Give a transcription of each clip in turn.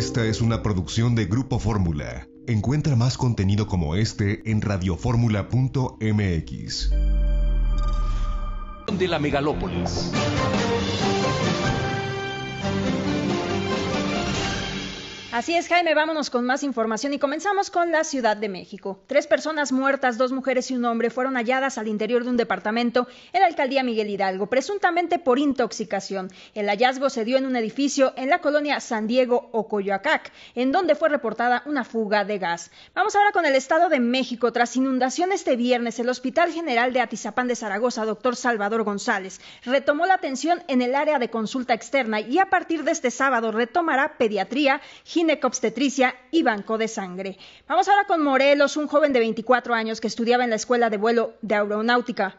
Esta es una producción de Grupo Fórmula. Encuentra más contenido como este en radioformula.mx. De la megalópolis. Así es, Jaime, vámonos con más información y comenzamos con la Ciudad de México. Tres personas muertas, dos mujeres y un hombre, fueron halladas al interior de un departamento en la alcaldía Miguel Hidalgo, presuntamente por intoxicación. El hallazgo se dio en un edificio en la colonia San Diego o Coyoacac, en donde fue reportada una fuga de gas. Vamos ahora con el Estado de México. Tras inundación este viernes, el Hospital General de Atizapán de Zaragoza, doctor Salvador González, retomó la atención en el área de consulta externa y a partir de este sábado retomará pediatría, ginecobstetricia y banco de sangre. Vamos ahora con Morelos, un joven de 24 años que estudiaba en la Escuela de Vuelo de Aeronáutica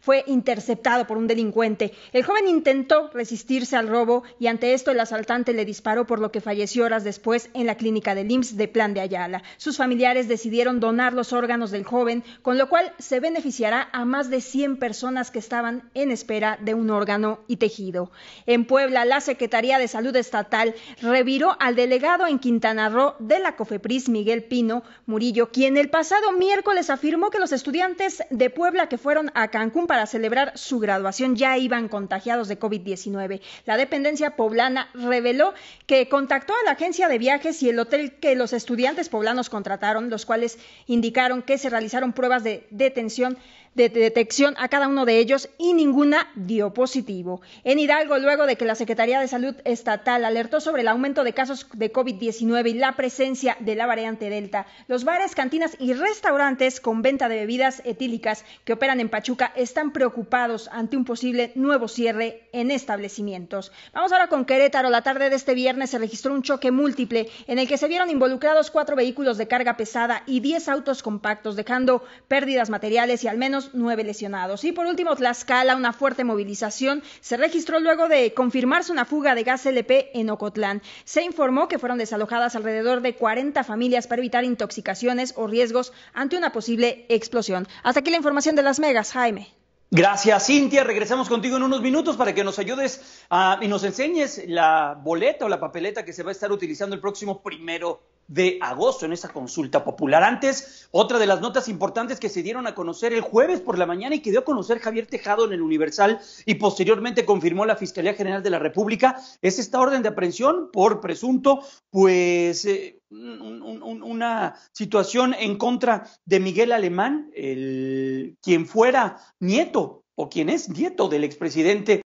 fue interceptado por un delincuente. El joven intentó resistirse al robo y ante esto el asaltante le disparó por lo que falleció horas después en la clínica del IMSS de Plan de Ayala. Sus familiares decidieron donar los órganos del joven, con lo cual se beneficiará a más de 100 personas que estaban en espera de un órgano y tejido. En Puebla, la Secretaría de Salud Estatal reviró al delegado en Quintana Roo de la COFEPRIS, Miguel Pino Murillo, quien el pasado miércoles afirmó que los estudiantes de Puebla que fueron a Cancún para celebrar su graduación ya iban contagiados de COVID-19. La dependencia poblana reveló que contactó a la agencia de viajes y el hotel que los estudiantes poblanos contrataron, los cuales indicaron que se realizaron pruebas de detención de detección a cada uno de ellos y ninguna dio positivo. En Hidalgo, luego de que la Secretaría de Salud Estatal alertó sobre el aumento de casos de COVID-19 y la presencia de la variante Delta, los bares, cantinas y restaurantes con venta de bebidas etílicas que operan en Pachuca están preocupados ante un posible nuevo cierre en establecimientos. Vamos ahora con Querétaro. La tarde de este viernes se registró un choque múltiple en el que se vieron involucrados cuatro vehículos de carga pesada y diez autos compactos, dejando pérdidas materiales y al menos nueve lesionados. Y por último, Tlaxcala, una fuerte movilización se registró luego de confirmarse una fuga de gas LP en Ocotlán. Se informó que fueron desalojadas alrededor de 40 familias para evitar intoxicaciones o riesgos ante una posible explosión. Hasta aquí la información de las megas, Jaime. Gracias, Cintia. Regresamos contigo en unos minutos para que nos ayudes ah, y nos enseñes la boleta o la papeleta que se va a estar utilizando el próximo primero de agosto en esa consulta popular. Antes, otra de las notas importantes que se dieron a conocer el jueves por la mañana y que dio a conocer Javier Tejado en el Universal y posteriormente confirmó la Fiscalía General de la República es esta orden de aprehensión por presunto, pues, eh, una situación en contra de Miguel Alemán, el, quien fuera nieto o quien es nieto del expresidente